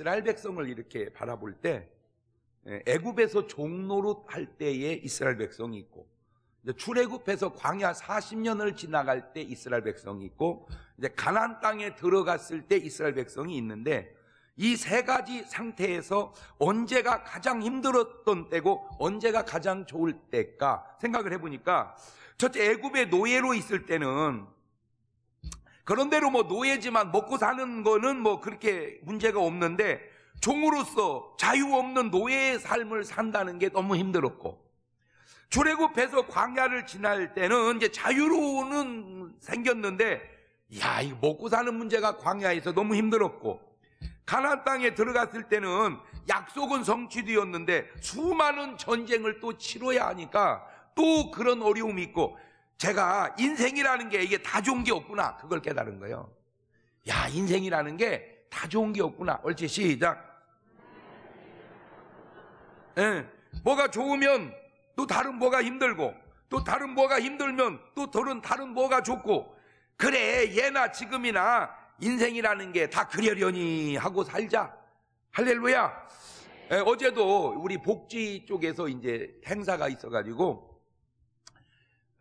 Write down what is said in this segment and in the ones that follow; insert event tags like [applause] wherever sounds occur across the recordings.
이스라엘 백성을 이렇게 바라볼 때 예, 애굽에서 종로로 할때에 이스라엘 백성이 있고 출애굽해서 광야 40년을 지나갈 때 이스라엘 백성이 있고 이제 가나안 땅에 들어갔을 때 이스라엘 백성이 있는데 이 세 가지 상태에서 언제가 가장 힘들었던 때고 언제가 가장 좋을 때까 생각을 해보니까 첫째 애굽의 노예로 있을 때는 그런대로 뭐 노예지만 먹고 사는 거는 뭐 그렇게 문제가 없는데 종으로서 자유 없는 노예의 삶을 산다는 게 너무 힘들었고 출애굽해서 광야를 지날 때는 이제 자유로는 생겼는데 야, 이거 먹고 사는 문제가 광야에서 너무 힘들었고 가나안 땅에 들어갔을 때는 약속은 성취되었는데 수많은 전쟁을 또 치러야 하니까 또 그런 어려움이 있고 제가 인생이라는 게 이게 다 좋은 게 없구나. 그걸 깨달은 거예요. 야, 인생이라는 게 다 좋은 게 없구나. 얼치 시작. 예, 뭐가 좋으면 또 다른 뭐가 힘들고 또 다른 뭐가 힘들면 또 다른 다른 뭐가 좋고 그래 예나 지금이나 인생이라는 게 다 그려려니 하고 살자. 할렐루야. 예, 어제도 우리 복지 쪽에서 이제 행사가 있어가지고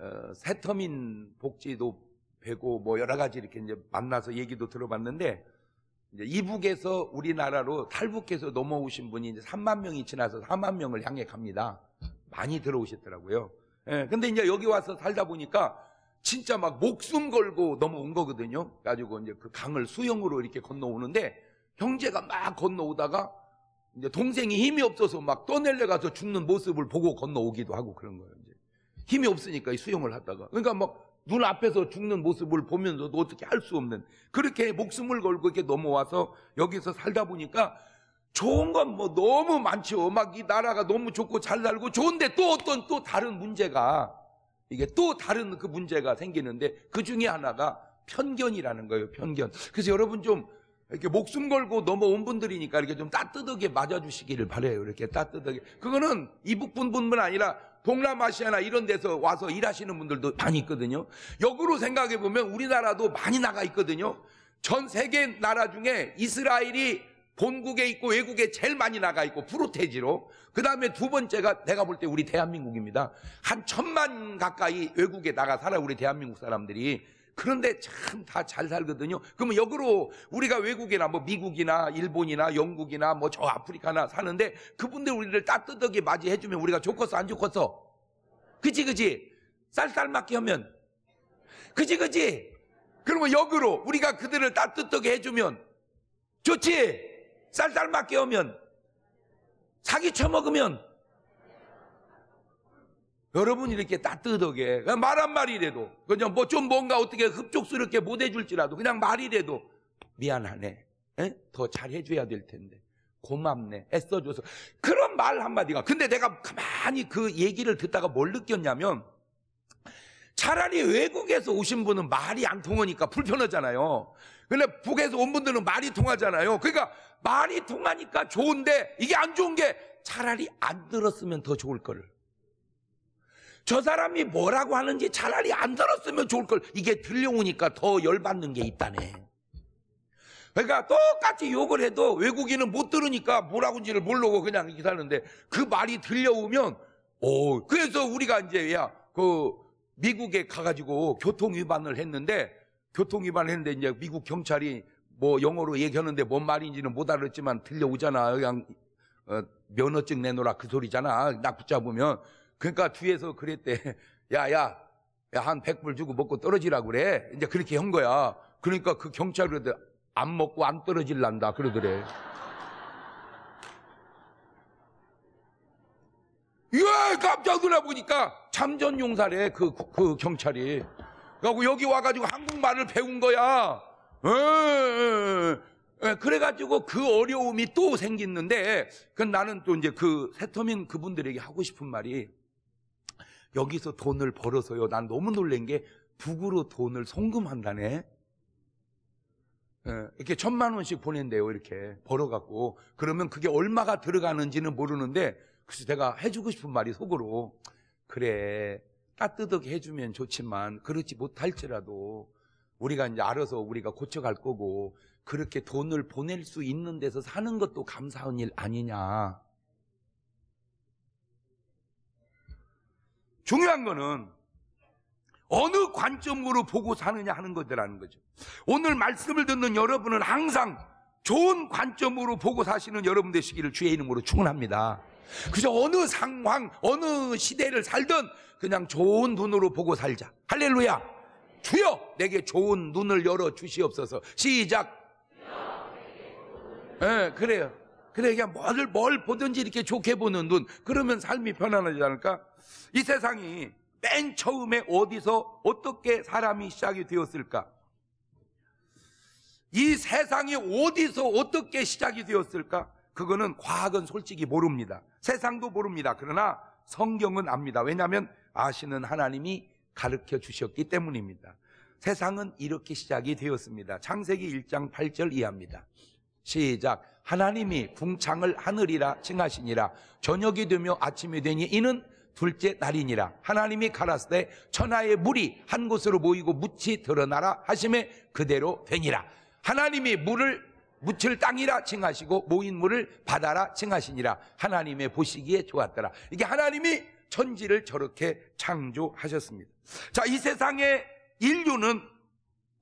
어, 세터민 복지도 배고 뭐 여러 가지 이렇게 이제 만나서 얘기도 들어봤는데 이제 이북에서 우리나라로 탈북해서 넘어오신 분이 이제 3만 명이 지나서 4만 명을 향해 갑니다. 많이 들어오셨더라고요. 예, 근데 이제 여기 와서 살다 보니까 진짜 막 목숨 걸고 넘어온 거거든요. 가지고 이제 그 강을 수영으로 이렇게 건너오는데 형제가 막 건너오다가 이제 동생이 힘이 없어서 막 떠내려 가서 죽는 모습을 보고 건너오기도 하고 그런 거예요. 힘이 없으니까 수영을 하다가. 그러니까 막 눈 앞에서 죽는 모습을 보면서도 어떻게 할 수 없는 그렇게 목숨을 걸고 이렇게 넘어와서 여기서 살다 보니까 좋은 건 뭐 너무 많죠. 막 이 나라가 너무 좋고 잘 살고 좋은데 또 어떤 또 다른 문제가 이게 또 다른 그 문제가 생기는데 그 중에 하나가 편견이라는 거예요. 편견. 그래서 여러분 좀 이렇게 목숨 걸고 넘어온 분들이니까 이렇게 좀 따뜻하게 맞아주시기를 바래요. 이렇게 따뜻하게. 그거는 이북분뿐만 아니라 동남아시아나 이런 데서 와서 일하시는 분들도 많이 있거든요. 역으로 생각해 보면 우리나라도 많이 나가 있거든요. 전 세계 나라 중에 이스라엘이 본국에 있고 외국에 제일 많이 나가 있고 프로테지로 그 다음에 두 번째가 내가 볼 때 우리 대한민국입니다. 한 천만 가까이 외국에 나가 살아 우리 대한민국 사람들이 그런데 참 다 잘 살거든요. 그러면 역으로 우리가 외국이나 뭐 미국이나 일본이나 영국이나 뭐 저 아프리카나 사는데 그분들 우리를 따뜻하게 맞이해주면 우리가 좋겠어 안 좋겠어? 그지그지 쌀쌀맞게 하면 그지그지 그러면 역으로 우리가 그들을 따뜻하게 해주면 좋지? 쌀쌀맞게 하면 사기 쳐먹으면 여러분 이렇게 따뜻하게 말 한마디라도 그냥 뭐 좀 뭔가 어떻게 흡족스럽게 못 해줄지라도 그냥 말이라도 미안하네 에? 더 잘해줘야 될 텐데 고맙네 애써줘서 그런 말 한마디가 근데 내가 가만히 그 얘기를 듣다가 뭘 느꼈냐면 차라리 외국에서 오신 분은 말이 안 통하니까 불편하잖아요 근데 북에서 온 분들은 말이 통하잖아요 그러니까 말이 통하니까 좋은데 이게 안 좋은 게 차라리 안 들었으면 더 좋을 거를 저 사람이 뭐라고 하는지 차라리 안 들었으면 좋을 걸 이게 들려오니까 더 열받는 게 있다네. 그러니까 똑같이 욕을 해도 외국인은 못 들으니까 뭐라고인지를 모르고 그냥 이렇게 사는데 그 말이 들려오면 오 그래서 우리가 이제 야그 미국에 가가지고 교통 위반을 했는데 교통 위반을 했는데 이제 미국 경찰이 뭐 영어로 얘기하는데 뭔 말인지는 못 알았지만 들려오잖아 그냥 어, 면허증 내놓으라 그 소리잖아 나 붙잡으면 그러니까 뒤에서 그랬대. [laughs] 야, 야, 야, 한 100불 주고 먹고 떨어지라 그래. 이제 그렇게 한 거야. 그러니까 그 경찰 그러더라. 안 먹고 안 떨어질란다. 그러더래. 예, [laughs] 깜짝 놀라보니까 참전용사래, 그, 그 경찰이. 그래고 여기 와가지고 한국말을 배운 거야. 에, 에, 에. 그래가지고 그 어려움이 또 생겼는데, 그 나는 또 이제 그 세터민 그분들에게 하고 싶은 말이 여기서 돈을 벌어서요. 난 너무 놀란 게 북으로 돈을 송금한다네. 예, 이렇게 천만 원씩 보낸대요. 이렇게 벌어갖고 그러면 그게 얼마가 들어가는지는 모르는데 그래서 내가 해주고 싶은 말이 속으로 그래 따뜻하게 해주면 좋지만 그렇지 못할지라도 우리가 이제 알아서 우리가 고쳐갈 거고 그렇게 돈을 보낼 수 있는 데서 사는 것도 감사한 일 아니냐. 중요한 거는 어느 관점으로 보고 사느냐 하는 것 거라는 거죠. 오늘 말씀을 듣는 여러분은 항상 좋은 관점으로 보고 사시는 여러분 되시기를 주의 이름으로 축원합니다. 그저 어느 상황, 어느 시대를 살든 그냥 좋은 눈으로 보고 살자. 할렐루야. 주여 내게 좋은 눈을 열어 주시옵소서. 시작. 예, 네, 그래요. 그래 그냥 뭘, 뭘 보든지 이렇게 좋게 보는 눈. 그러면 삶이 편안하지 않을까? 이 세상이 맨 처음에 어디서 어떻게 사람이 시작이 되었을까? 이 세상이 어디서 어떻게 시작이 되었을까? 그거는 과학은 솔직히 모릅니다. 세상도 모릅니다. 그러나 성경은 압니다. 왜냐하면 아시는 하나님이 가르쳐 주셨기 때문입니다. 세상은 이렇게 시작이 되었습니다. 창세기 1장 8절 이하입니다. 시작. 하나님이 궁창을 하늘이라 칭하시니라. 저녁이 되며 아침이 되니 이는 둘째 날이니라 하나님이 가라사대 천하의 물이 한 곳으로 모이고 묻이 드러나라 하심에 그대로 되니라 하나님이 물을 묻힐 땅이라 칭하시고 모인 물을 바다라 칭하시니라 하나님의 보시기에 좋았더라 이게 하나님이 천지를 저렇게 창조하셨습니다 자 이 세상의 인류는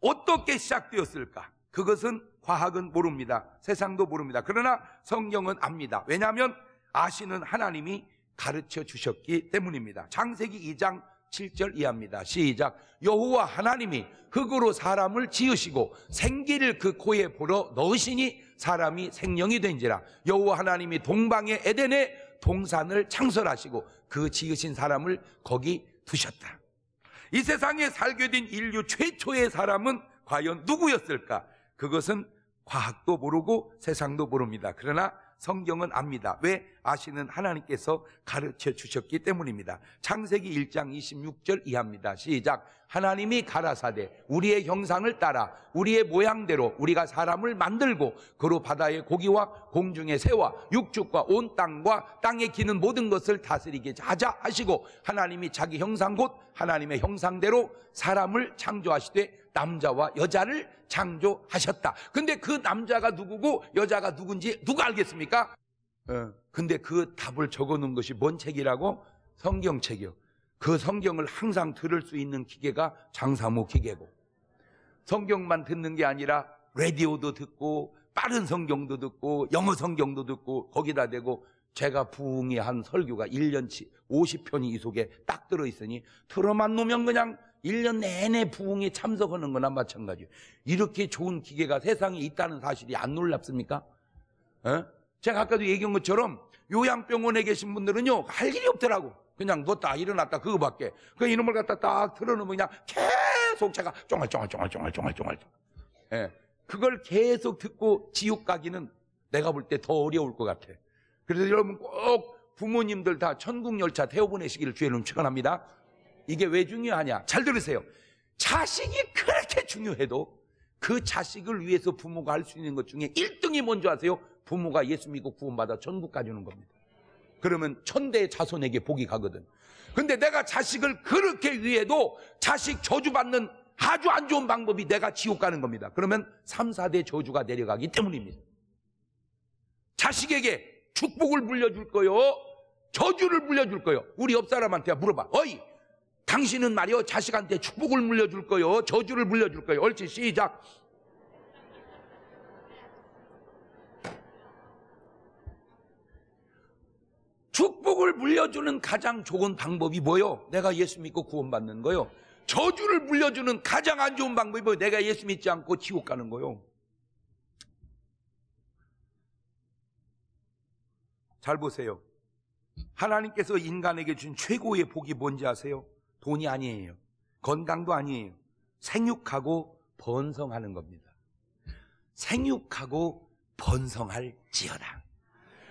어떻게 시작되었을까 그것은 과학은 모릅니다 세상도 모릅니다 그러나 성경은 압니다 왜냐하면 아시는 하나님이 가르쳐 주셨기 때문입니다. 창세기 2장 7절 이하입니다. 시작. 여호와 하나님이 흙으로 사람을 지으시고 생기를 그 코에 불어 넣으시니 사람이 생명이 된지라. 여호와 하나님이 동방의 에덴에 동산을 창설하시고 그 지으신 사람을 거기 두셨다. 이 세상에 살게 된 인류 최초의 사람은 과연 누구였을까? 그것은 과학도 모르고 세상도 모릅니다. 그러나 성경은 압니다. 왜? 아시는 하나님께서 가르쳐 주셨기 때문입니다. 창세기 1장 26절 이합니다 시작. 하나님이 가라사대 우리의 형상을 따라 우리의 모양대로 우리가 사람을 만들고 그로 바다의 고기와 공중의 새와 육축과 온 땅과 땅에 기는 모든 것을 다스리게 하자 하시고 하나님이 자기 형상 곧 하나님의 형상대로 사람을 창조하시되 남자와 여자를 창조하셨다. 근데 그 남자가 누구고 여자가 누군지 누가 알겠습니까? 어. 근데 그 답을 적어 놓은 것이 뭔 책이라고? 성경책이요. 그 성경을 항상 들을 수 있는 기계가 장사모 기계고 성경만 듣는 게 아니라 라디오도 듣고 빠른 성경도 듣고 영어 성경도 듣고 거기다 대고 제가 부흥이 한 설교가 1년치 50편이 이 속에 딱 들어있으니 틀어만 놓으면 그냥 1년 내내 부흥에 참석하는 거나 마찬가지예요. 이렇게 좋은 기계가 세상에 있다는 사실이 안 놀랍습니까? 에? 어? 제가 아까도 얘기한 것처럼 요양병원에 계신 분들은요, 할 일이 없더라고. 그냥 뒀다 일어났다 그거밖에. 그 이놈을 갖다 딱 틀어놓으면 그냥 계속 제가 쫑알쫑알쫑알쫑알쫑알쫑알. 예. 그걸 계속 듣고 지옥 가기는 내가 볼 때 더 어려울 것 같아. 그래서 여러분 꼭 부모님들 다 천국 열차 태워 보내시기를 주의로 축원합니다. 이게 왜 중요하냐? 잘 들으세요. 자식이 그렇게 중요해도 그 자식을 위해서 부모가 할 수 있는 것 중에 1등이 뭔지 아세요? 부모가 예수 믿고 구원받아 천국 가주는 겁니다. 그러면 천대의 자손에게 복이 가거든. 근데 내가 자식을 그렇게 위해도 자식 저주받는 아주 안 좋은 방법이 내가 지옥 가는 겁니다. 그러면 3, 4대 저주가 내려가기 때문입니다. 자식에게 축복을 물려줄 거요. 저주를 물려줄 거요. 우리 옆 사람한테 물어봐. 어이! 당신은 말이요. 자식한테 축복을 물려줄 거요. 저주를 물려줄 거요. 옳지, 시작. 축복을 물려주는 가장 좋은 방법이 뭐요? 내가 예수 믿고 구원받는 거요. 저주를 물려주는 가장 안 좋은 방법이 뭐요? 내가 예수 믿지 않고 지옥 가는 거요. 잘 보세요. 하나님께서 인간에게 준 최고의 복이 뭔지 아세요? 돈이 아니에요. 건강도 아니에요. 생육하고 번성하는 겁니다. 생육하고 번성할 지어다.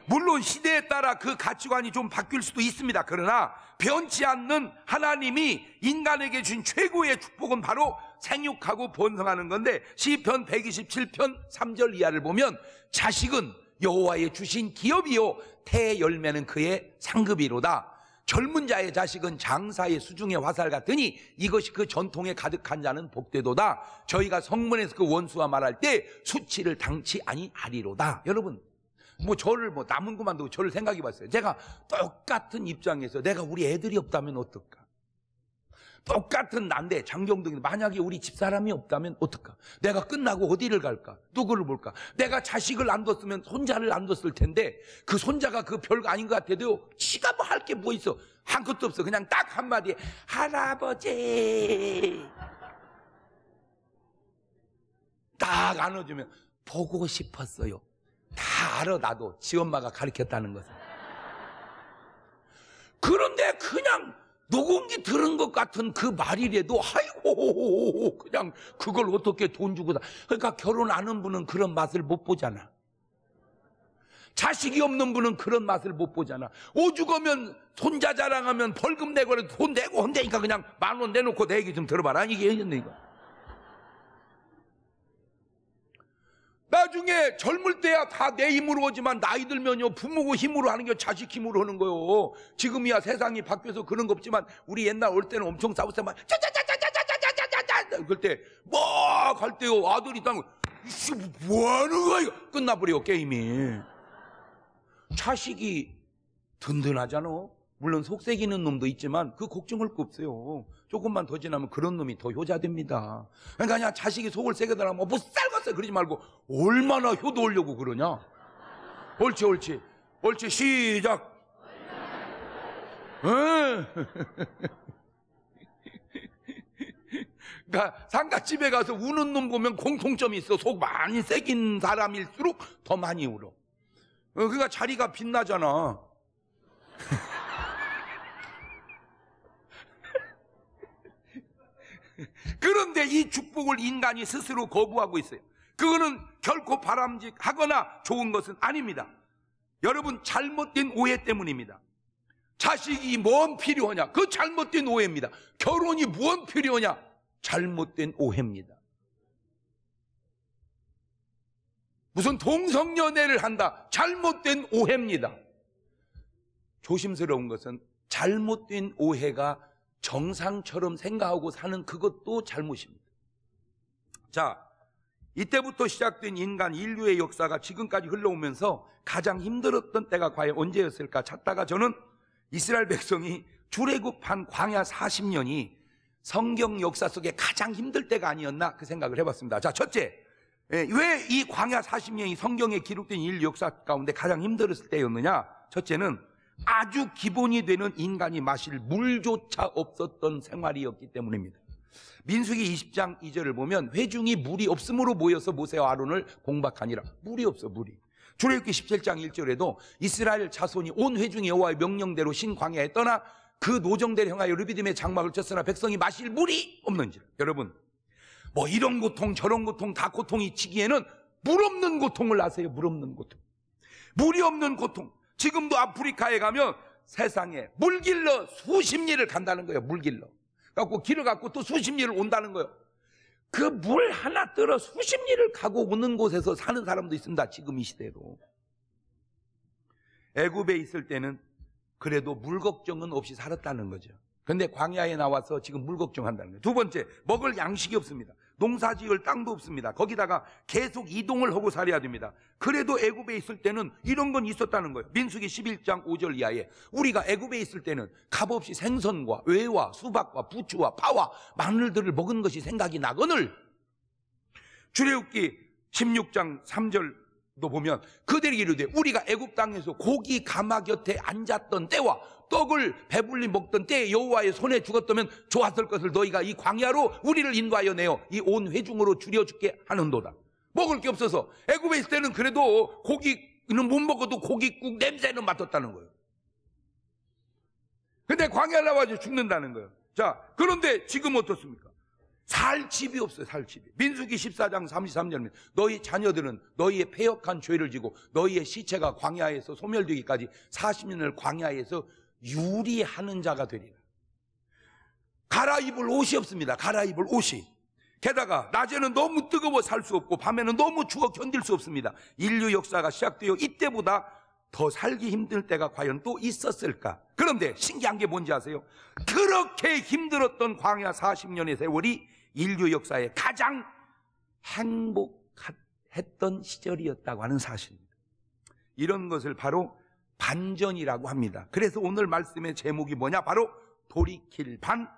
물론 시대에 따라 그 가치관이 좀 바뀔 수도 있습니다. 그러나 변치 않는 하나님이 인간에게 준 최고의 축복은 바로 생육하고 번성하는 건데 시편 127편 3절 이하를 보면 자식은 여호와의 주신 기업이요 태의 열매는 그의 상급이로다. 젊은 자의 자식은 장사의 수중의 화살 같으니 이것이 그 전통에 가득한 자는 복되도다. 저희가 성문에서 그 원수와 말할 때 수치를 당치 아니하리로다. 여러분 뭐 저를 뭐 남은 것만 두고 저를 생각해 봤어요. 제가 똑같은 입장에서 내가 우리 애들이 없다면 어떨까? 똑같은 난데 장경동인데 만약에 우리 집사람이 없다면 어떨까? 내가 끝나고 어디를 갈까? 누구를 볼까? 내가 자식을 안 뒀으면 손자를 안 뒀을 텐데 그 손자가 그 별거 아닌 것 같아도 지가 뭐 할게뭐 뭐 있어? 한 것도 없어. 그냥 딱 한마디 할아버지 딱 안아주면 보고 싶었어요. 다 알아 나도 지 엄마가 가르쳤다는 것을 그런데 그냥 녹음기 들은 것 같은 그 말이라도 아이고 그냥 그걸 어떻게 돈 주고 다 그러니까 결혼 안한 분은 그런 맛을 못 보잖아 자식이 없는 분은 그런 맛을 못 보잖아 오죽하면 손자 자랑하면 벌금 내고 돈 내고 혼자니까 그냥 만 원 내놓고 내 얘기 좀 들어봐라 이게 했는데 이거 나중에 젊을 때야 다 내 힘으로 오지만 나이 들면요 부모고 힘으로 하는 게 자식 힘으로 하는 거요. 지금이야 세상이 바뀌어서 그런 거 없지만 우리 옛날 올 때는 엄청 싸우세만 짜짜짜짜짜짜짜짜짜짜 그럴 때뭐 갈 때요 아들이 땅뭐 하는 거야 이거 끝나버려 게임이. 자식이 든든하잖아. 물론 속색기는 놈도 있지만 그 걱정할 거 없어요. 조금만 더 지나면 그런 놈이 더 효자됩니다. 그러니까 그냥 자식이 속을 세게 달라면뭐쌀겠어 그러지 말고 얼마나 효도 올려고 그러냐. 옳지 옳지 옳지 시작. [laughs] 그러니까 상가집에 가서 우는 놈 보면 공통점이 있어. 속 많이 새긴 사람일수록 더 많이 울어. 어, 그러니까 자리가 빛나잖아. [laughs] [laughs] 그런데 이 축복을 인간이 스스로 거부하고 있어요. 그거는 결코 바람직하거나 좋은 것은 아닙니다. 여러분 잘못된 오해 때문입니다. 자식이 뭔 필요하냐? 그 잘못된 오해입니다. 결혼이 뭔 필요하냐? 잘못된 오해입니다. 무슨 동성연애를 한다? 잘못된 오해입니다. 조심스러운 것은 잘못된 오해가 정상처럼 생각하고 사는 그것도 잘못입니다. 자, 이때부터 시작된 인간 인류의 역사가 지금까지 흘러오면서 가장 힘들었던 때가 과연 언제였을까 찾다가 저는 이스라엘 백성이 출애굽한 광야 40년이 성경 역사 속에 가장 힘들 때가 아니었나 그 생각을 해봤습니다. 자, 첫째, 예, 왜이 광야 40년이 성경에 기록된 인류 역사 가운데 가장 힘들었을 때였느냐? 첫째는 아주 기본이 되는 인간이 마실 물조차 없었던 생활이었기 때문입니다. 민수기 20장 2절을 보면 회중이 물이 없음으로 모여서 모세와 아론을 공박하니라. 물이 없어 물이. 출애굽기 17장 1절에도 이스라엘 자손이 온 회중이 여호와의 명령대로 신광야에 떠나 그 노정대를 향하여 르비딤의 장막을 쳤으나 백성이 마실 물이 없는지 여러분 뭐 이런 고통 저런 고통 다 고통이 치기에는 물 없는 고통을 아세요 물 없는 고통 물이 없는 고통 지금도 아프리카에 가면 세상에 물길러 수십 리를 간다는 거예요. 물길로. 갖고 길을 갖고 또 수십 리를 온다는 거예요. 그 물 하나 떨어 수십 리를 가고 오는 곳에서 사는 사람도 있습니다. 지금 이 시대로. 애굽에 있을 때는 그래도 물 걱정은 없이 살았다는 거죠. 근데 광야에 나와서 지금 물 걱정한다는 거예요. 두 번째, 먹을 양식이 없습니다. 농사 지을 땅도 없습니다. 거기다가 계속 이동을 하고 살아야 됩니다. 그래도 애굽에 있을 때는 이런 건 있었다는 거예요. 민수기 11장 5절 이하에 우리가 애굽에 있을 때는 값없이 생선과 외와 수박과 부추와 파와 마늘들을 먹은 것이 생각이 나거늘 주례굽기 16장 3절 도 보면 그들이 이르되 우리가 애굽 땅에서 고기 가마 곁에 앉았던 때와 떡을 배불리 먹던 때 여호와의 손에 죽었다면 좋았을 것을 너희가 이 광야로 우리를 인도하여 내어 이 온 회중으로 줄여주게 하는도다. 먹을 게 없어서 애굽에 있을 때는 그래도 고기는 못 먹어도 고기국 냄새는 맡았다는 거예요. 근데 광야 나와서 죽는다는 거예요. 자, 그런데 지금 어떻습니까? 살 집이 없어요, 살 집이. 민수기 14장 3 3절에 너희 자녀들은 너희의 폐역한 죄를 지고 너희의 시체가 광야에서 소멸되기까지 40년을 광야에서 유리하는 자가 되리라. 갈아입을 옷이 없습니다. 갈아입을 옷이. 게다가 낮에는 너무 뜨거워 살 수 없고 밤에는 너무 추워 견딜 수 없습니다. 인류 역사가 시작되어 이때보다 더 살기 힘들 때가 과연 또 있었을까? 그런데 신기한 게 뭔지 아세요? 그렇게 힘들었던 광야 40년의 세월이 인류 역사에 가장 행복했던 시절이었다고 하는 사실입니다. 이런 것을 바로 반전이라고 합니다. 그래서 오늘 말씀의 제목이 뭐냐? 바로 돌이킬 반,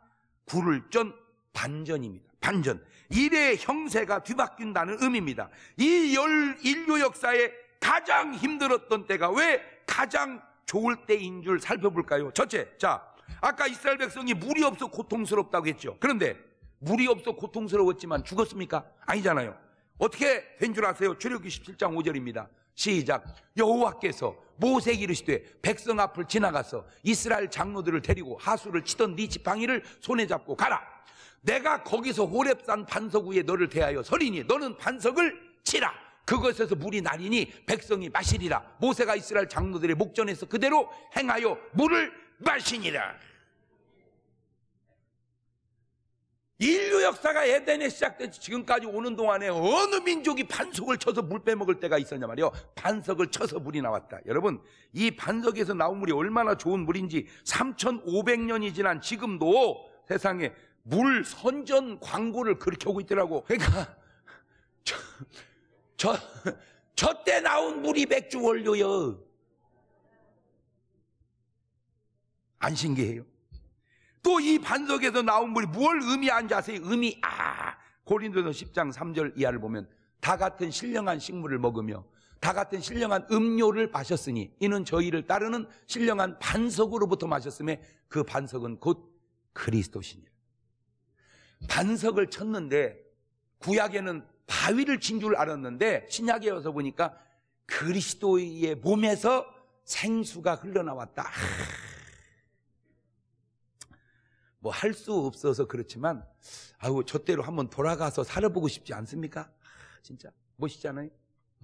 구를 전 반전입니다. 반전. 일의 형세가 뒤바뀐다는 의미입니다. 이 열 인류 역사에 가장 힘들었던 때가 왜 가장 좋을 때인 줄 살펴볼까요? 첫째, 자, 아까 이스라엘 백성이 물이 없어 고통스럽다고 했죠. 그런데 물이 없어 고통스러웠지만 죽었습니까? 아니잖아요. 어떻게 된 줄 아세요? 출애굽기 17장 5절입니다. 시작. 여호와께서 모세 이르시되 백성 앞을 지나가서 이스라엘 장로들을 데리고 하수를 치던 네 지팡이를 손에 잡고 가라. 내가 거기서 호렙산 반석 위에 너를 대하여 서리니 너는 반석을 치라. 그것에서 물이 나리니 백성이 마시리라. 모세가 이스라엘 장로들의 목전에서 그대로 행하여 물을 마시니라. 인류 역사가 에덴에 시작된서 지금까지 오는 동안에 어느 민족이 반석을 쳐서 물 빼먹을 때가 있었냐 말이요. 반석을 쳐서 물이 나왔다. 여러분, 이 반석에서 나온 물이 얼마나 좋은 물인지 3,500년이 지난 지금도 세상에 물 선전 광고를 그렇게 하고 있더라고. 그러니까 저, 저, 저때 나온 물이 맥주 원료요. 안 신기해요? 또이 반석에서 나온 물이 무엇을 의미하는지 아세요? 의미 아 고린도서 10장 3절 이하를 보면 다 같은 신령한 식물을 먹으며 다 같은 신령한 음료를 마셨으니 이는 저희를 따르는 신령한 반석으로부터 마셨음에 그 반석은 곧 그리스도시니라. 반석을 쳤는데 구약에는 바위를 친 줄 알았는데 신약에 와서 보니까 그리스도의 몸에서 생수가 흘러나왔다. 아, 뭐할수 없어서 그렇지만 아우 저때로 한번 돌아가서 살아보고 싶지 않습니까? 아, 진짜 멋있잖아요.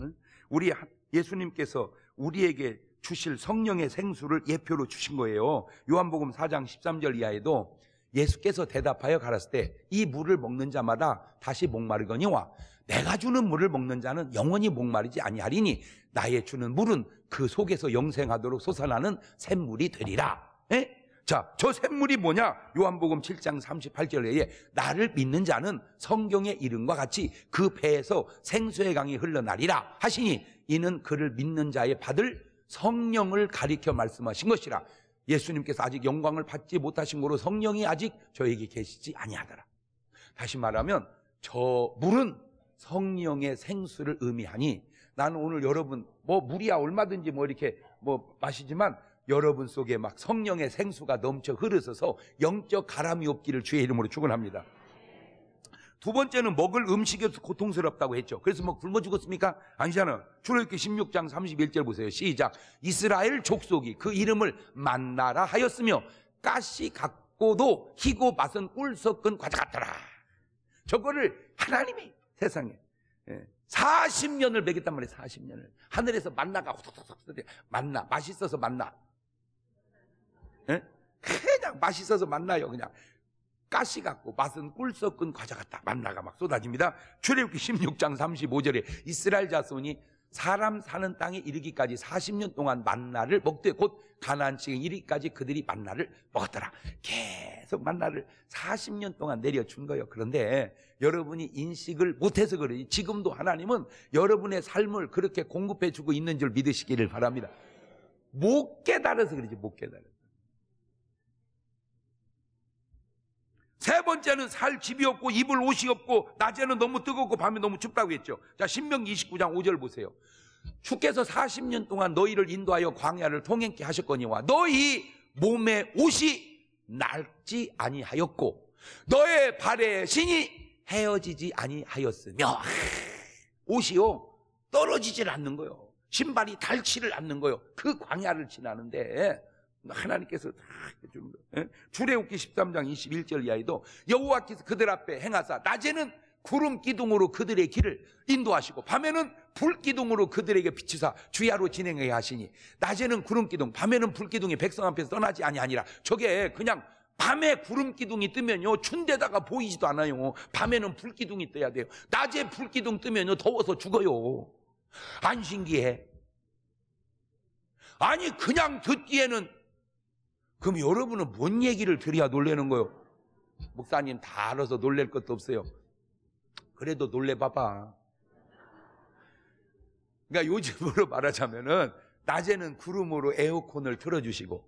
응? 우리 예수님께서 우리에게 주실 성령의 생수를 예표로 주신 거예요. 요한복음 4장 13절 이하에도 예수께서 대답하여 가라을 때 이 물을 먹는 자마다 다시 목마르거니와 내가 주는 물을 먹는 자는 영원히 목마르지 아니하리니 나의 주는 물은 그 속에서 영생하도록 솟아나는 샘물이 되리라. 에? 예? 자, 저 샘물이 뭐냐? 요한복음 7장 38절에 나를 믿는 자는 성경의 이름과 같이 그 배에서 생수의 강이 흘러나리라 하시니 이는 그를 믿는 자의 받을 성령을 가리켜 말씀하신 것이라. 예수님께서 아직 영광을 받지 못하신 거로 성령이 아직 저에게 계시지 아니하더라. 다시 말하면 저 물은 성령의 생수를 의미하니 나는 오늘 여러분 뭐 물이야 얼마든지 뭐 이렇게 뭐 마시지만 여러분 속에 막 성령의 생수가 넘쳐 흐르셔서 영적 가람이 없기를 주의 이름으로 축원합니다. 두 번째는 먹을 음식이 없어 고통스럽다고 했죠. 그래서 뭐 굶어 죽었습니까? 아니잖아요. 출애굽기 16장 31절 보세요. 시작. 이스라엘 족속이 그 이름을 만나라 하였으며 가시 갖고도 희고 맛은 꿀 섞은 과자 같더라. 저거를 하나님이 세상에 40년을 예, 먹였단 말이에요. 40년을 하늘에서 만나가 호석호석 만나 맛있어서 만나 예? 그냥 맛있어서 만나요 그냥 가시 같고 맛은 꿀 섞은 과자 같다 만나가 막 쏟아집니다 출애굽기 16장 35절에 이스라엘 자손이 사람 사는 땅에 이르기까지 40년 동안 만나를 먹되 곧가난안 지경 이르기까지 그들이 만나를 먹었더라. 계속 만나를 40년 동안 내려준 거예요. 그런데 여러분이 인식을 못해서 그러지. 지금도 하나님은 여러분의 삶을 그렇게 공급해 주고 있는 줄 믿으시기를 바랍니다. 못 깨달아서 그러지. 못깨달아 세 번째는 살 집이 없고 입을 옷이 없고 낮에는 너무 뜨겁고 밤에 너무 춥다고 했죠. 자, 신명기 29장 5절 보세요. 주께서 40년 동안 너희를 인도하여 광야를 통행케 하셨거니와 너희 몸에 옷이 낡지 아니하였고 너의 발에 신이 헤어지지 아니하였으며 옷이요 떨어지질 않는 거요. 신발이 닳지를 않는 거요. 그 광야를 지나는데 하나님께서 다 해주는 거예요. 출애굽기 13장 21절 이하에도 여호와께서 그들 앞에 행하사 낮에는 구름 기둥으로 그들의 길을 인도하시고 밤에는 불 기둥으로 그들에게 비치사 주야로 진행하게 하시니 낮에는 구름 기둥 밤에는 불 기둥이 백성 앞에서 떠나지 아니 아니라 저게 그냥 밤에 구름 기둥이 뜨면요 춘대다가 보이지도 않아요. 밤에는 불 기둥이 떠야 돼요. 낮에 불 기둥 뜨면요 더워서 죽어요. 안 신기해. 아니 그냥 듣기에는 그럼 여러분은 뭔 얘기를 드려야 놀래는 거요? 목사님 다 알아서 놀랄 것도 없어요. 그래도 놀래봐봐. 그러니까 요즘으로 [laughs] 말하자면은 낮에는 구름으로 에어컨을 틀어주시고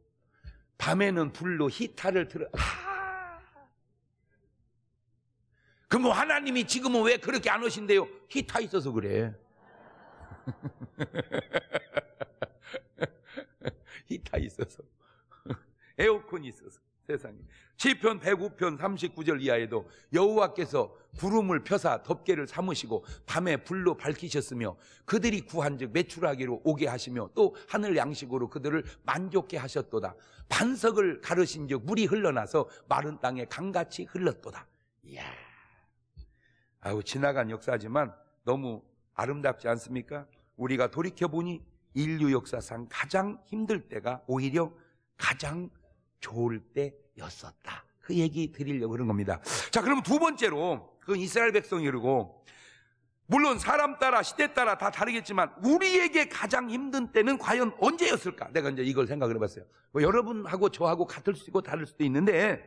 밤에는 불로 히타를 틀어. 아! 그럼 뭐 하나님이 지금은 왜 그렇게 안 오신대요? 히타 있어서 그래. [laughs] 히타 있어서. 에어컨이 있어서 세상에 시편 109편 39절 이하에도 여호와께서 구름을 펴사 덮개를 삼으시고 밤에 불로 밝히셨으며 그들이 구한즉 매출하기로 오게 하시며 또 하늘 양식으로 그들을 만족케 하셨도다 반석을 가르신즉 물이 흘러나서 마른 땅에 강같이 흘렀도다 이야 아우 지나간 역사지만 너무 아름답지 않습니까? 우리가 돌이켜 보니 인류 역사상 가장 힘들 때가 오히려 가장 좋을 때였었다. 그 얘기 드리려고 그런 겁니다. 자, 그러면두 번째로 그건 이스라엘 백성이고 물론 사람 따라 시대 따라 다 다르겠지만 우리에게 가장 힘든 때는 과연 언제였을까? 내가 이제 이걸 생각을 해봤어요. 뭐 여러분하고 저하고 같을 수 있고 다를 수도 있는데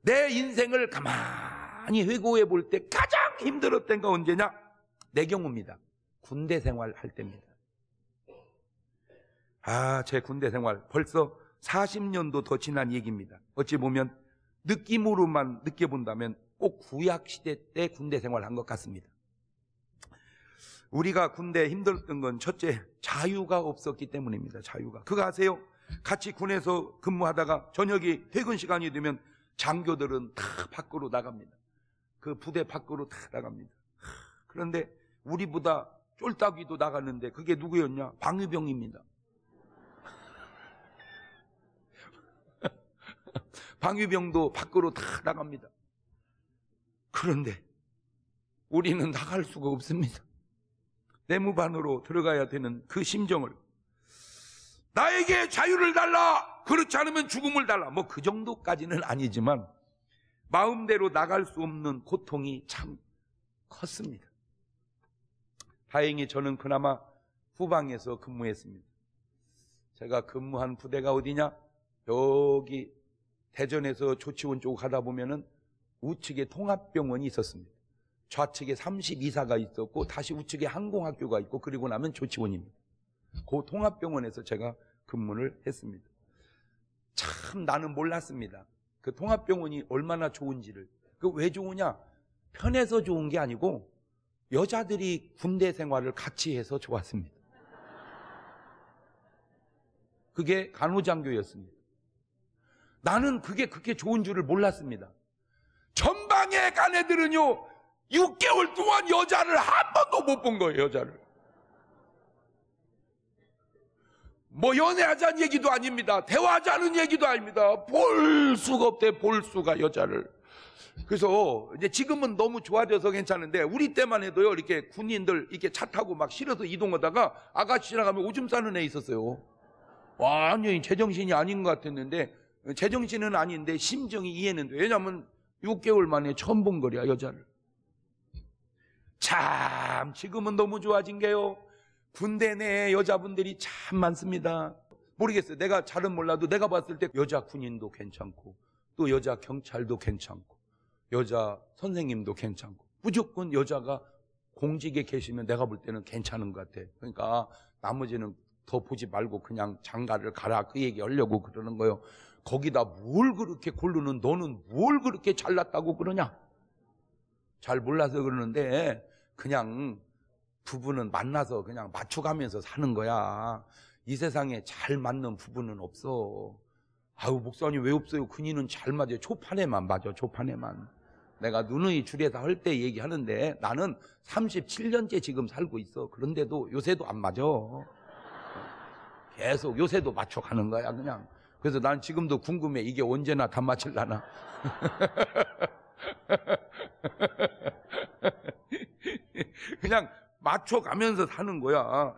내 인생을 가만히 회고해 볼 때 가장 힘들었던 건 언제냐? 내 경우입니다. 군대 생활 할 때입니다. 아, 제 군대 생활 벌써 40년도 더 지난 얘기입니다. 어찌 보면 느낌으로만 느껴본다면 꼭 구약시대 때 군대 생활한 것 같습니다. 우리가 군대 힘들었던 건 첫째, 자유가 없었기 때문입니다. 자유가. 그거 아세요? 같이 군에서 근무하다가 저녁이 퇴근 시간이 되면 장교들은 다 밖으로 나갑니다. 그 부대 밖으로 다 나갑니다. 그런데 우리보다 쫄딱이도 나갔는데 그게 누구였냐? 방위병입니다. 방위병도 밖으로 다 나갑니다. 그런데 우리는 나갈 수가 없습니다. 내무반으로 들어가야 되는 그 심정을 나에게 자유를 달라! 그렇지 않으면 죽음을 달라! 뭐 그 정도까지는 아니지만 마음대로 나갈 수 없는 고통이 참 컸습니다. 다행히 저는 그나마 후방에서 근무했습니다. 제가 근무한 부대가 어디냐? 여기 대전에서 조치원 쪽 가다 보면은 우측에 통합병원이 있었습니다. 좌측에 32사가 있었고 다시 우측에 항공학교가 있고 그리고 나면 조치원입니다. 그 통합병원에서 제가 근무를 했습니다. 참 나는 몰랐습니다. 그 통합병원이 얼마나 좋은지를. 그 왜 좋으냐? 편해서 좋은 게 아니고 여자들이 군대 생활을 같이 해서 좋았습니다. 그게 간호장교였습니다. 나는 그게 그렇게 좋은 줄을 몰랐습니다. 전방에간애들은요 6개월 동안 여자를 한 번도 못 본 거예요, 여자를. 뭐 연애하자는 얘기도 아닙니다. 대화하자는 얘기도 아닙니다. 볼 수가 없대, 볼 수가 여자를. 그래서 이제 지금은 너무 좋아져서 괜찮은데 우리 때만 해도요 이렇게 군인들 이렇게 차 타고 막 실어서 이동하다가 아가씨 지나가면 오줌 싸는 애 있었어요. 완전히 제정신이 아닌 것 같았는데 제정신은 아닌데 심정이 이해는 돼. 왜냐하면 6개월 만에 처음 본 거야 여자를. 참 지금은 너무 좋아진 게요. 군대 내 여자분들이 참 많습니다. 모르겠어요. 내가 잘은 몰라도 내가 봤을 때 여자 군인도 괜찮고 또 여자 경찰도 괜찮고 여자 선생님도 괜찮고 무조건 여자가 공직에 계시면 내가 볼 때는 괜찮은 것 같아. 그러니까 나머지는 더 보지 말고 그냥 장가를 가라 그 얘기 하려고 그러는 거예요. 거기다 뭘 그렇게 고르는 너는 뭘 그렇게 잘났다고 그러냐? 잘 몰라서 그러는데 그냥 부부는 만나서 그냥 맞춰가면서 사는 거야. 이 세상에 잘 맞는 부부는 없어. 아우 목사님 왜 없어요? 근니는잘 맞아요. 초판에만 맞아. 초판에만. 내가 누누이 줄에서 할때 얘기하는데 나는 37년째 지금 살고 있어. 그런데도 요새도 안 맞아. 계속 요새도 맞춰가는 거야 그냥. 그래서 난 지금도 궁금해. 이게 언제나 단맞을라나 [laughs] 그냥 맞춰가면서 사는 거야.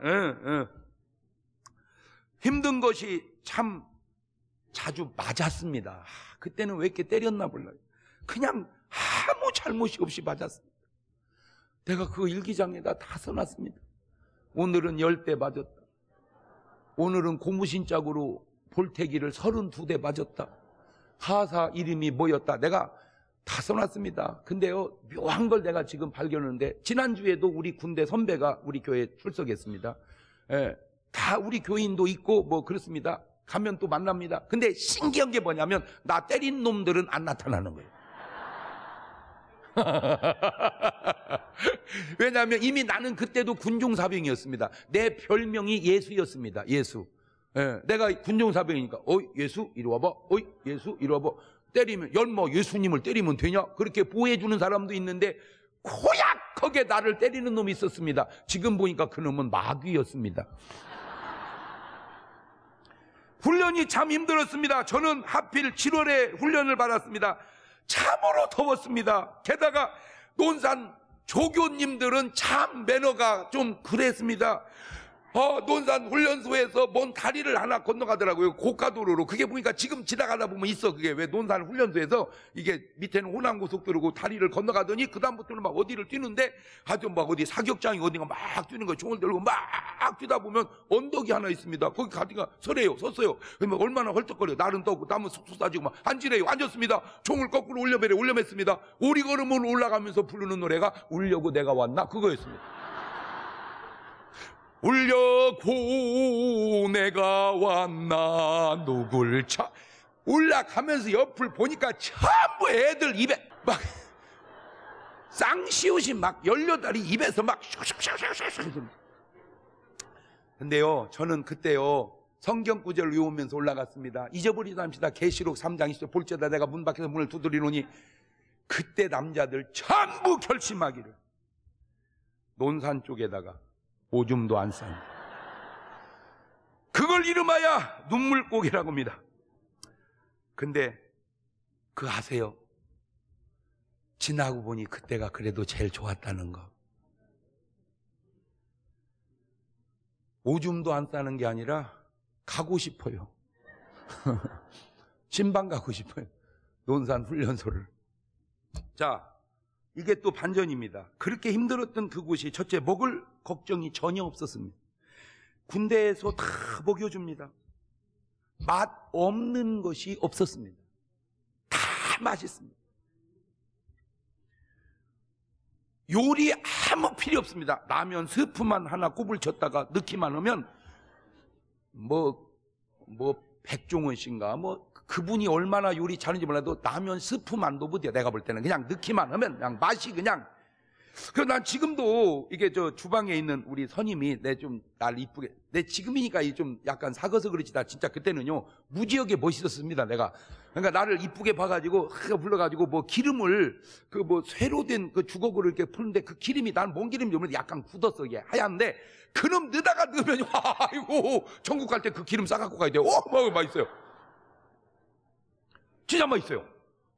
힘든 것이 참 자주 맞았습니다. 그때는 왜 이렇게 때렸나 몰라요. 그냥 아무 잘못이 없이 맞았습니다. 내가 그 일기장에다 다 써놨습니다. 오늘은 열대 맞았다. 오늘은 고무신짝으로 볼태기를 32대 맞았다. 하사 이름이 뭐였다. 내가 다 써놨습니다. 근데요, 묘한 걸 내가 지금 발견했는데, 지난주에도 우리 군대 선배가 우리 교회에 출석했습니다. 예, 다 우리 교인도 있고, 뭐, 그렇습니다. 가면 또 만납니다. 근데 신기한 게 뭐냐면, 나 때린 놈들은 안 나타나는 거예요. [laughs] 왜냐하면 이미 나는 그때도 군중사병이었습니다. 내 별명이 예수였습니다. 예수. 예, 내가 군종사병이니까 어이 예수 이리 와봐 어이 예수 이리 와봐 때리면 열뭐 예수님을 때리면 되냐 그렇게 보호해주는 사람도 있는데 고약하게 나를 때리는 놈이 있었습니다 지금 보니까 그 놈은 마귀였습니다 [laughs] 훈련이 참 힘들었습니다 저는 하필 7월에 훈련을 받았습니다 참으로 더웠습니다 게다가 논산 조교님들은 참 매너가 좀 그랬습니다 어, 논산 훈련소에서 뭔 다리를 하나 건너가더라고요. 고가도로로. 그게 보니까 지금 지나가다 보면 있어. 그게 왜 논산 훈련소에서 이게 밑에는 호남고속도로고 다리를 건너가더니 그다음부터는 막 어디를 뛰는데 하여튼 막 어디 사격장이 어디가 막 뛰는 거예요. 종을 들고 막 뛰다 보면 언덕이 하나 있습니다. 거기 가디가 서래요. 섰어요. 그러면 얼마나 헐떡거려요. 날은 떴고 땀은 쑥쑥 싸지고 막 앉으래요. 앉았습니다. 종을 거꾸로 올려매래 올려맸습니다. 오리걸음으로 올라가면서 부르는 노래가 울려고 내가 왔나? 그거였습니다. 울려 고내가 왔나 누굴 차 울락하면서 옆을 보니까 전부 애들 입에 막 쌍시옷이 막 열려다리 입에서 막슉슉슉슉슉 근데요 저는 그때요 성경 구절을 외우면서 올라갔습니다 잊어버리지않습니다 계시록 3장 20절 볼지다 내가 문 밖에서 문을 두드리노니 그때 남자들 전부 결심하기를 논산 쪽에다가 오줌도 안 싼. 그걸 이름하여 눈물고기라고 합니다. 근데 그 아세요? 지나고 보니 그때가 그래도 제일 좋았다는 거. 오줌도 안 싸는 게 아니라 가고 싶어요. [laughs] 신방 가고 싶어요. 논산 훈련소를. 자, 이게 또 반전입니다. 그렇게 힘들었던 그곳이 첫째 먹을 걱정이 전혀 없었습니다. 군대에서 다 먹여줍니다. 맛 없는 것이 없었습니다. 다 맛있습니다. 요리 아무 필요 없습니다. 라면 스프만 하나 꼽을 쳤다가 넣기만 하면 뭐뭐 뭐 백종원 씨인가 뭐 그분이 얼마나 요리 잘하는지 몰라도 라면 스프만 도부디야 내가 볼 때는 그냥 넣기만 하면 그냥 맛이 그냥 그래서 난 지금도 이게 저 주방에 있는 우리 선임이 내 좀 날 이쁘게 내 지금이니까 좀 약간 사거서 그렇지 나 진짜 그때는요 무지하게 멋있었습니다 내가 그러니까 나를 이쁘게 봐가지고 흐가 불러가지고 뭐 기름을 그 뭐 쇠로 된 그 주걱으로 이렇게 푸는데 그 기름이 난 뭔 기름이 오면 약간 굳었어 이게 하얀데 그놈 넣다가 넣으면 [laughs] 아이고 전국 갈 때 그 기름 싸갖고 가야 돼요 오먹 어, 뭐, 맛있어요 지잠아 있어요.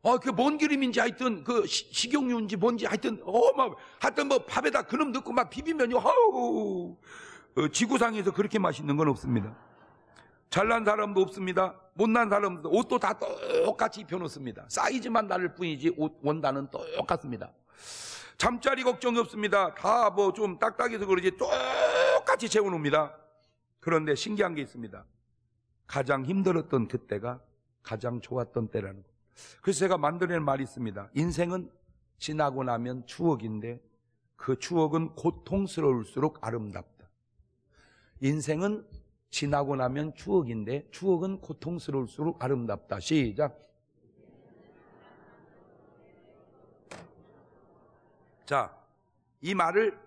어, 아, 그 뭔 기름인지 하여튼 그 식용유인지 뭔지 하여튼 어막 하여튼 뭐 밥에다 그놈 넣고 막 비비면요. 아우 어, 지구상에서 그렇게 맛있는 건 없습니다. 잘난 사람도 없습니다. 못난 사람도 옷도 다 똑같이 입혀놓습니다. 사이즈만 다를 뿐이지 옷 원단은 똑같습니다. 잠자리 걱정이 없습니다. 다 뭐 좀 딱딱해서 그러지 똑같이 채워놓습니다. 그런데 신기한 게 있습니다. 가장 힘들었던 그때가 가장 좋았던 때라는 거. 그래서 제가 만들어낸 말이 있습니다. 인생은 지나고 나면 추억인데 그 추억은 고통스러울수록 아름답다. 인생은 지나고 나면 추억인데 추억은 고통스러울수록 아름답다. 시작. 자, 이 말을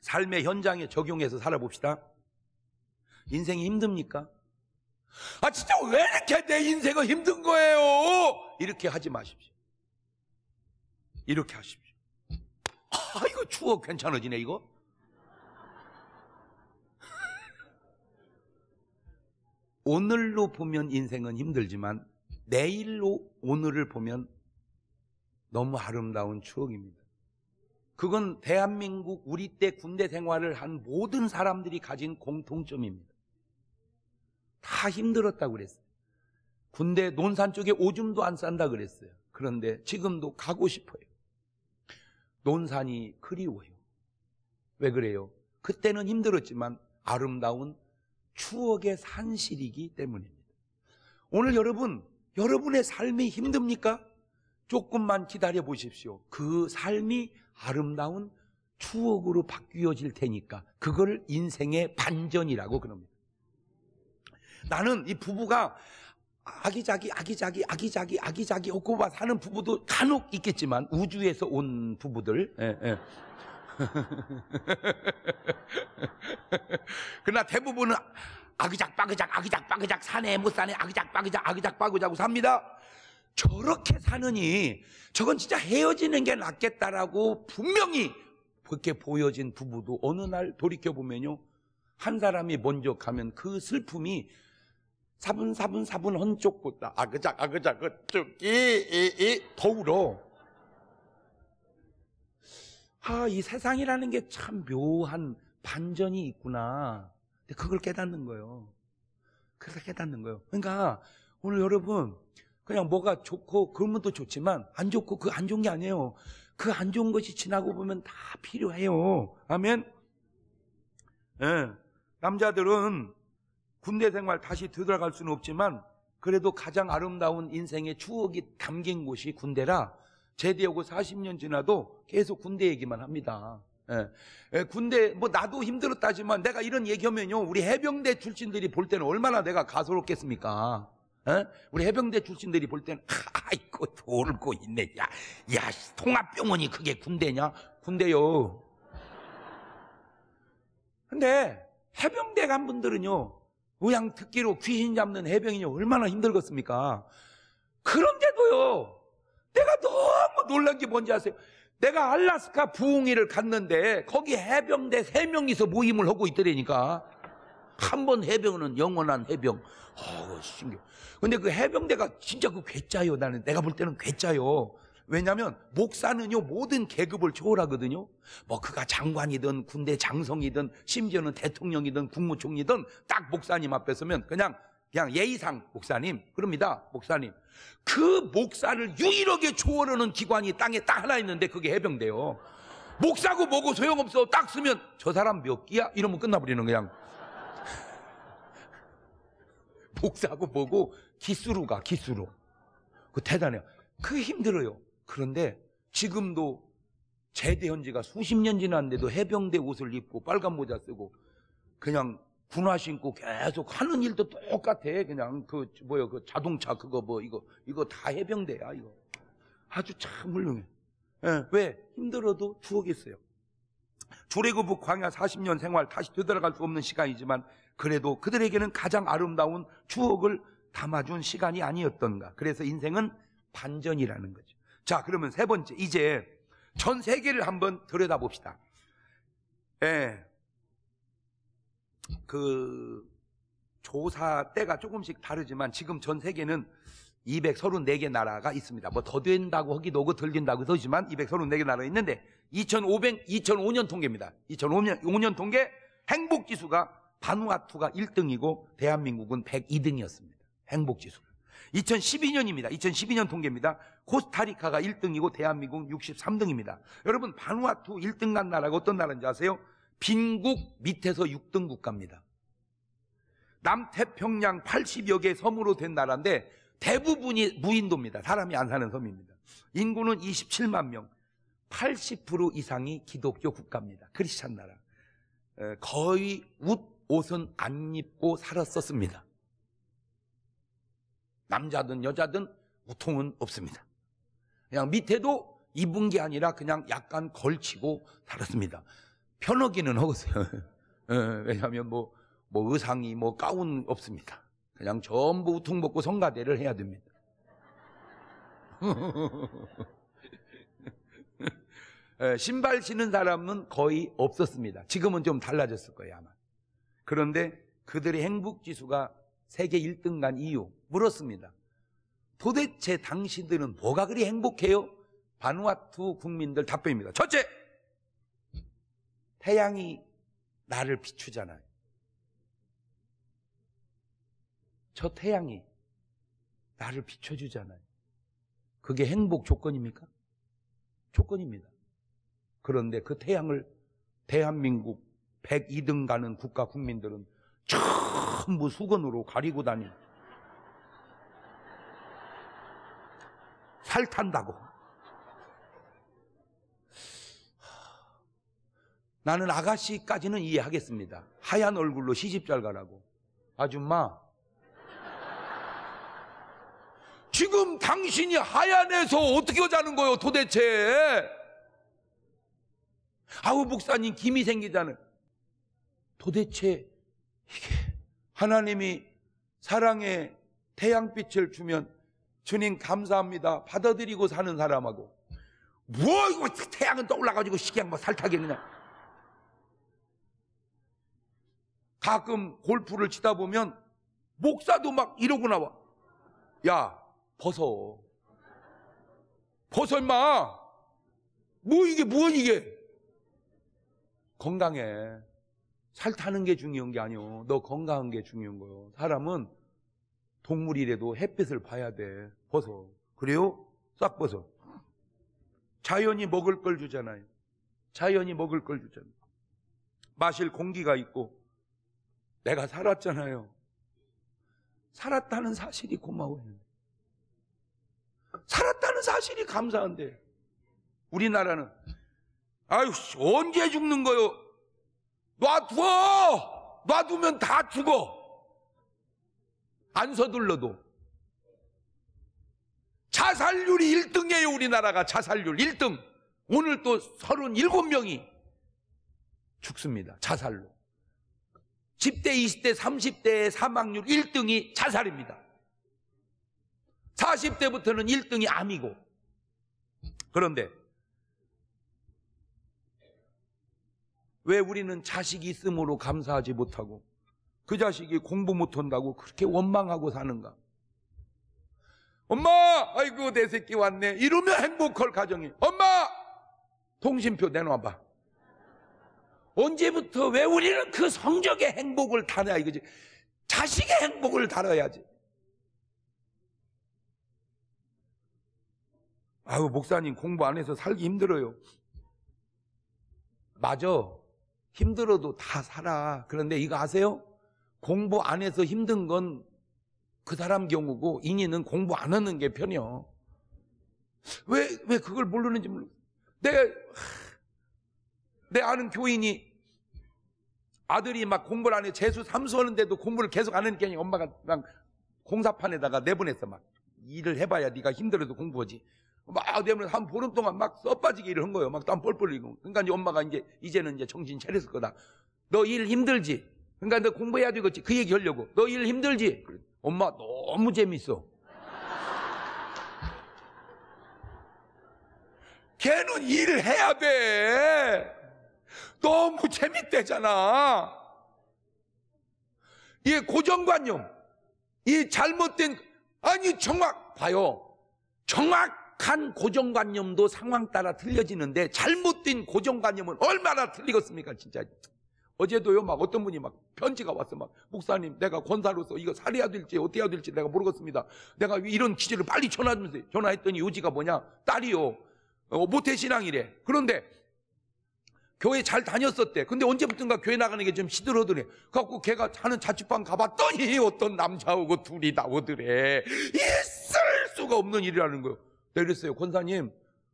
삶의 현장에 적용해서 살아봅시다. 인생이 힘듭니까? 아, 진짜 왜 이렇게 내 인생은 힘든 거예요? 이렇게 하지 마십시오. 이렇게 하십시오. 아, 이거 추억 괜찮아지네, 이거? [laughs] 오늘로 보면 인생은 힘들지만 내일로 오늘을 보면 너무 아름다운 추억입니다. 그건 대한민국 우리 때 군대 생활을 한 모든 사람들이 가진 공통점입니다. 다 힘들었다고 그랬어요. 군대 논산 쪽에 오줌도 안 싼다 고 그랬어요. 그런데 지금도 가고 싶어요. 논산이 그리워요. 왜 그래요? 그때는 힘들었지만 아름다운 추억의 산실이기 때문입니다. 오늘 여러분, 여러분의 삶이 힘듭니까? 조금만 기다려 보십시오. 그 삶이 아름다운 추억으로 바뀌어질 테니까 그걸 인생의 반전이라고 그럽니다. 나는 이 부부가 아기자기 아기자기 아기자기 아기자기 오고만 사는 부부도 간혹 있겠지만 우주에서 온 부부들 예, 예. [laughs] 그러나 대부분은 아기작 빠그작 아기작 빠그작 사네 못 사네 아기작 빠그작 아기작 빠그작 삽니다 저렇게 사느니 저건 진짜 헤어지는 게 낫겠다라고 분명히 그렇게 보여진 부부도 어느 날 돌이켜보면요 한 사람이 먼저 가면 그 슬픔이 사분사분사분 헌쪽보다 아그작 아그작 그쪽이이이 그 더울어 아 이 세상이라는 게 참 묘한 반전이 있구나 근데 그걸 깨닫는 거예요 그래서 깨닫는 거예요 그러니까 오늘 여러분 그냥 뭐가 좋고 그러면 또 좋지만 안 좋고 그 안 좋은 게 아니에요 그 안 좋은 것이 지나고 보면 다 필요해요 아멘 예. 남자들은 군대 생활 다시 되돌아갈 수는 없지만 그래도 가장 아름다운 인생의 추억이 담긴 곳이 군대라 제대하고 40년 지나도 계속 군대 얘기만 합니다. 예. 예. 군대 뭐 나도 힘들었다지만 내가 이런 얘기하면요 우리 해병대 출신들이 볼 때는 얼마나 내가 가소롭겠습니까? 예? 우리 해병대 출신들이 볼 때는 아이고 돌고 있네 야, 야 통합병원이 그게 군대냐? 군대요. 근데 해병대 간 분들은요 우양 특기로 귀신 잡는 해병이 얼마나 힘들겠습니까? 그런데도요, 내가 너무 놀란 게 뭔지 아세요? 내가 알라스카 부흥회를 갔는데 거기 해병대 3명이서 모임을 하고 있더라니까. 한 번 해병은 영원한 해병. 어우, 신기해. 근데 그 해병대가 진짜 그 괴짜요. 나는 내가 볼 때는 괴짜요. 왜냐하면 목사는요 모든 계급을 초월하거든요. 뭐 그가 장관이든 군대 장성이든 심지어는 대통령이든 국무총리든 딱 목사님 앞에 서면 그냥 그냥 예의상 목사님 그럽니다 목사님 그 목사를 유일하게 초월하는 기관이 땅에 딱 하나 있는데 그게 해병대요. 목사고 뭐고 소용없어 딱 쓰면 저 사람 몇기야 이러면 끝나버리는 그냥. 목사고 뭐고 기수로 가 기수로. 그 대단해요. 그 힘들어요. 그런데 지금도 제대현 지가 수십 년 지났는데도 해병대 옷을 입고 빨간 모자 쓰고 그냥 군화 신고 계속 하는 일도 똑같아. 그냥 그 뭐야 그 자동차 그거 뭐 이거 이거 다 해병대야 이거. 아주 참 훌륭해. 예, 왜 힘들어도 추억이 있어요. 조주애부 광야 40년 생활 다시 되돌아갈 수 없는 시간이지만 그래도 그들에게는 가장 아름다운 추억을 담아준 시간이 아니었던가. 그래서 인생은 반전이라는 거죠. 자, 그러면 세 번째, 이제 전 세계를 한번 들여다봅시다. 예. 그, 조사 때가 조금씩 다르지만 지금 전 세계는 234개 나라가 있습니다. 뭐 더 된다고 하기도 하고 덜 된다고 하지만 234개 나라가 있는데 2500, 2005년 통계입니다. 2005년 5년 통계 행복지수가 바누아투가 1등이고 대한민국은 102등이었습니다. 행복지수. 2012년입니다. 2012년 통계입니다. 코스타리카가 1등이고 대한민국 63등입니다. 여러분 바누아투 1등 간 나라가 어떤 나라인지 아세요? 빈국 밑에서 6등 국가입니다. 남태평양 80여 개 섬으로 된 나라인데 대부분이 무인도입니다. 사람이 안 사는 섬입니다. 인구는 27만 명. 80% 이상이 기독교 국가입니다. 크리스찬 나라. 거의 웃 옷은 안 입고 살았었습니다. 남자든 여자든 우통은 없습니다. 그냥 밑에도 입은 게 아니라 그냥 약간 걸치고 달았습니다. 편하기는 하겠어요. [laughs] 예, 왜냐하면 뭐, 뭐 의상이 뭐 가운 없습니다. 그냥 전부 우통 벗고 성가대를 해야 됩니다. [laughs] 예, 신발 신은 사람은 거의 없었습니다. 지금은 좀 달라졌을 거예요, 아마. 그런데 그들의 행복 지수가 세계 1등 간 이유 물었습니다. 도대체 당신들은 뭐가 그리 행복해요? 바누아투 국민들 답변입니다. 첫째, 태양이 나를 비추잖아요. 저 태양이 나를 비춰주잖아요. 그게 행복 조건입니까? 조건입니다. 그런데 그 태양을 대한민국 102등 가는 국가 국민들은 큰 뭐 무수건으로 가리고 다니. 살 탄다고. 나는 아가씨까지는 이해하겠습니다. 하얀 얼굴로 시집잘 가라고. 아줌마. 지금 당신이 하얀에서 어떻게 하자는 거예요, 도대체? 아우, 목사님, 김이 생기잖아요 도대체, 이게 하나님이 사랑의 태양빛을 주면 주님 감사합니다. 받아들이고 사는 사람하고 뭐 이거 태양은 떠올라가지고 시계양뭐살타겠느냐 가끔 골프를 치다 보면 목사도 막 이러고 나와. 야 벗어. 벗어 임마. 뭐 이게 뭐 이게. 건강해. 잘 타는 게 중요한 게 아니오. 너 건강한 게 중요한 거요. 사람은 동물이라도 햇빛을 봐야 돼. 벗어. 그래요? 싹 벗어. 자연이 먹을 걸 주잖아요. 자연이 먹을 걸 주잖아요. 마실 공기가 있고 내가 살았잖아요. 살았다는 사실이 고마워요. 살았다는 사실이 감사한데 우리나라는 아유 언제 죽는 거요? 놔두어! 놔두면 다 죽어. 안 서둘러도. 자살률이 1등이에요, 우리나라가. 자살률 1등. 오늘 또 37명이 죽습니다. 자살로. 10대, 20대, 30대의 사망률 1등이 자살입니다. 40대부터는 1등이 암이고. 그런데 왜 우리는 자식이 있음으로 감사하지 못하고 그 자식이 공부 못한다고 그렇게 원망하고 사는가? 엄마, 아이고 내 새끼 왔네. 이러면 행복할 가정이. 엄마, 통신표 내놔봐. 언제부터 왜 우리는 그 성적의 행복을 달아야 이거지? 자식의 행복을 달아야지. 아유 목사님 공부 안 해서 살기 힘들어요. 맞아. 힘들어도 다 살아. 그런데 이거 아세요? 공부 안 해서 힘든 건 그 사람 경우고 인인은 공부 안 하는 게편해요 왜, 왜 그걸 모르는지 모르 내, 내 아는 교인이 아들이 막 공부를 안 해. 재수 삼수하는데도 공부를 계속 안 하니까 엄마가 막 공사판에다가 내보냈어. 막 일을 해봐야 네가 힘들어도 공부하지. 막 되면 한 보름 동안 막 써빠지게 일을 한 거예요. 막땀 뻘뻘 흘리고. 그러니까 이제 네 엄마가 이제 이제는 이제 정신 차렸을 거다. 너 일 힘들지? 그러니까 너 공부해야 되겠지. 그 얘기 하려고. 너 일 힘들지? 엄마 너무 재밌어. [laughs] 걔는 일을 해야 돼. 너무 재밌대잖아. 이 고정관념, 이 잘못된 아니 정확 봐요. 정확 약한 고정관념도 상황 따라 틀려지는데 잘못된 고정관념은 얼마나 틀리겠습니까 진짜 어제도요 막 어떤 분이 막 편지가 왔어 막 목사님 내가 권사로서 이거 살해야 될지 어떻게 해야 될지 내가 모르겠습니다 내가 이런 기질를 빨리 전화하면서 전화했더니 요지가 뭐냐 딸이요 어, 모태신앙이래 그런데 교회 잘 다녔었대 근데 언제부턴가 교회 나가는 게 좀시들어드네 그래갖고 걔가 하는 자취방 가봤더니 어떤 남자하고 둘이 나오더래 있을 수가 없는 일이라는 거예요 내가 그랬어요. 권사님,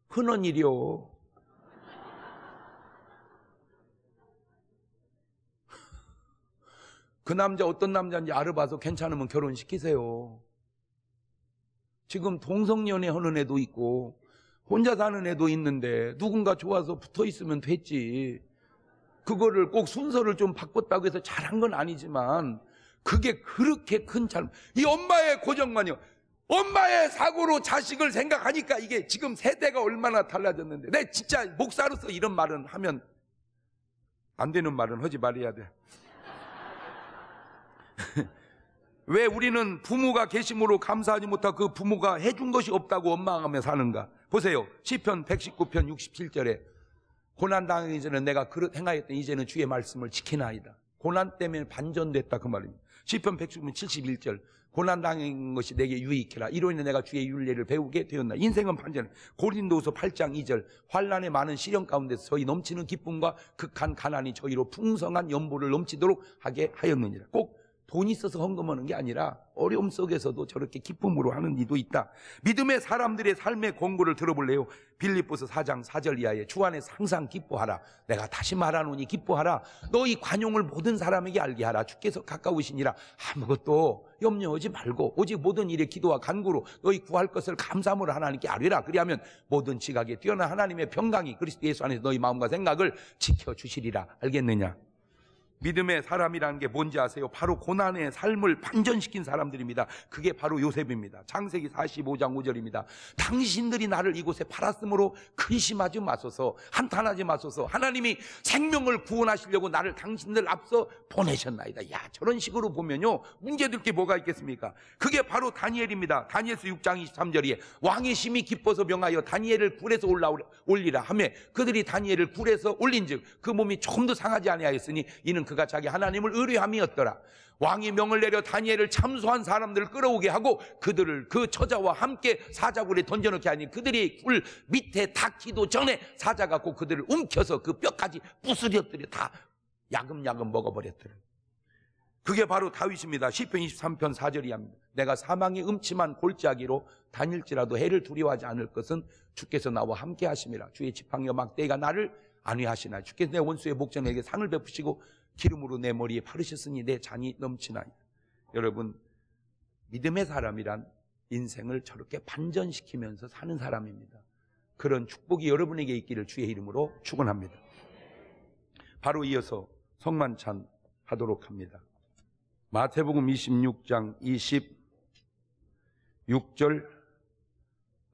흔한 일이요. 그 남자 어떤 남자인지 알아봐서 괜찮으면 결혼시키세요. 지금 동성연애 하는 애도 있고 혼자 사는 애도 있는데 누군가 좋아서 붙어 있으면 됐지. 그거를 꼭 순서를 좀 바꿨다고 해서 잘한 건 아니지만 그게 그렇게 큰 잘못. 이 엄마의 고정관이요. 엄마의 사고로 자식을 생각하니까 이게 지금 세대가 얼마나 달라졌는데 내 진짜 목사로서 이런 말은 하면 안 되는 말은 하지 말아야 돼. [laughs] 왜 우리는 부모가 계심으로 감사하지 못하고 그 부모가 해준 것이 없다고 원망하며 사는가? 보세요. 시편 119편 67절에 고난 당하기 전에 내가 그릇 행하였던 이제는 주의 말씀을 지키나이다. 고난 때문에 반전됐다 그 말입니다. 시편 119편 71절 고난당한 것이 내게 유익해라. 이로 인해 내가 주의 윤리를 배우게 되었나. 인생은 반전. 고린도서 8장 2절. 환란의 많은 시련 가운데 서희 넘치는 기쁨과 극한 가난이 저희로 풍성한 연보를 넘치도록 하게 하였느니라. 꼭 돈이 있어서 헌금하는 게 아니라 어려움 속에서도 저렇게 기쁨으로 하는 이도 있다. 믿음의 사람들의 삶의 공고를 들어볼래요? 빌립보서 4장 4절 이하에 주 안에서 항상 기뻐하라. 내가 다시 말하노니 기뻐하라. 너희 관용을 모든 사람에게 알게 하라. 주께서 가까우시니라. 아무것도 염려하지 말고 오직 모든 일에 기도와 간구로 너희 구할 것을 감사함으로 하나님께 아뢰라. 그리하면 모든 지각에 뛰어난 하나님의 평강이 그리스도 예수 안에서 너희 마음과 생각을 지켜 주시리라. 알겠느냐? 믿음의 사람이라는 게 뭔지 아세요? 바로 고난의 삶을 반전시킨 사람들입니다. 그게 바로 요셉입니다. 창세기 45장 5절입니다. 당신들이 나를 이곳에 팔았으므로 근심하지 마소서, 한탄하지 마소서, 하나님이 생명을 구원하시려고 나를 당신들 앞서 보내셨나이다. 야, 저런 식으로 보면요. 문제될 게 뭐가 있겠습니까? 그게 바로 다니엘입니다. 다니엘서 6장 23절에 이요 왕의 심이 기뻐서 명하여 다니엘을 굴에서 올라 올리라 하며 그들이 다니엘을 굴에서 올린 즉그 몸이 조금도 상하지 아니하였으니 이는 이는 그가 자기 하나님을 의뢰함이었더라. 왕이 명을 내려 다니엘을 참소한 사람들을 끌어오게 하고 그들을 그 처자와 함께 사자굴에 던져놓게 하니 그들이 굴 밑에 닿기도 전에 사자가 꼭 그들을 움켜서 그 뼈까지 부스려뜨려 다 야금야금 먹어버렸더라. 그게 바로 다윗입니다. 1 0편 23편 4절이 합니다. 내가 사망의 음침한 골짜기로 다닐지라도 해를 두려워하지 않을 것은 주께서 나와 함께 하심이라. 주의 지팡이와 막대기가 나를 안위하시나. 주께서 내 원수의 목전에게 상을 베푸시고 기름으로 내 머리에 바르셨으니 내 잔이 넘치나니. 여러분, 믿음의 사람이란 인생을 저렇게 반전시키면서 사는 사람입니다. 그런 축복이 여러분에게 있기를 주의 이름으로 축원합니다. 바로 이어서 성만찬 하도록 합니다. 마태복음 26장 26절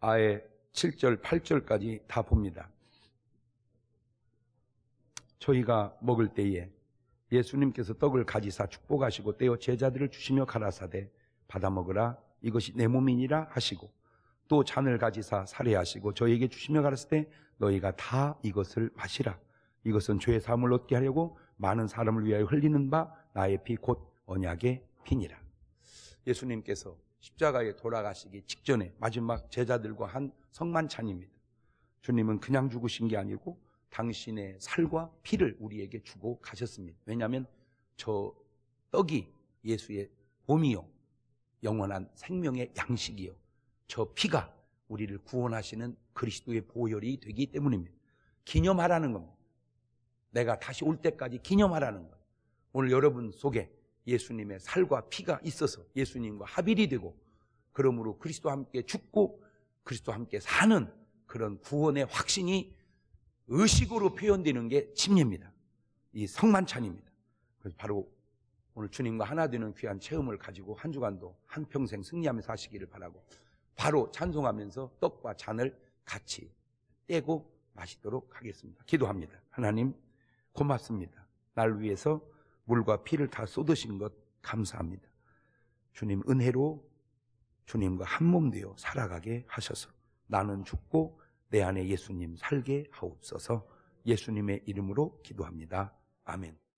아예 7절 8절까지 다 봅니다. 저희가 먹을 때에 예수님께서 떡을 가지사 축복하시고 떼어 제자들을 주시며 가라사대 받아 먹으라 이것이 내 몸이니라 하시고 또 잔을 가지사 살해하시고 저에게 주시며 가라사대 너희가 다 이것을 마시라 이것은 죄의 사함을 얻게 하려고 많은 사람을 위하여 흘리는 바 나의 피 곧 언약의 피니라 예수님께서 십자가에 돌아가시기 직전에 마지막 제자들과 한 성만찬입니다 주님은 그냥 죽으신 게 아니고 당신의 살과 피를 우리에게 주고 가셨습니다. 왜냐하면 저 떡이 예수의 몸이요. 영원한 생명의 양식이요. 저 피가 우리를 구원하시는 그리스도의 보혈이 되기 때문입니다. 기념하라는 겁니다. 내가 다시 올 때까지 기념하라는 거예요. 오늘 여러분 속에 예수님의 살과 피가 있어서 예수님과 합일이 되고 그러므로 그리스도와 함께 죽고 그리스도와 함께 사는 그런 구원의 확신이 의식으로 표현되는 게 침례입니다. 이 성만찬입니다. 그래서 바로 오늘 주님과 하나 되는 귀한 체험을 가지고 한 주간도 한평생 승리하면서 하시기를 바라고 바로 찬송하면서 떡과 잔을 같이 떼고 마시도록 하겠습니다. 기도합니다. 하나님 고맙습니다. 날 위해서 물과 피를 다 쏟으신 것 감사합니다. 주님 은혜로 주님과 한 몸 되어 살아가게 하셔서 나는 죽고 내 안에 예수님 살게 하옵소서 예수님의 이름으로 기도합니다. 아멘.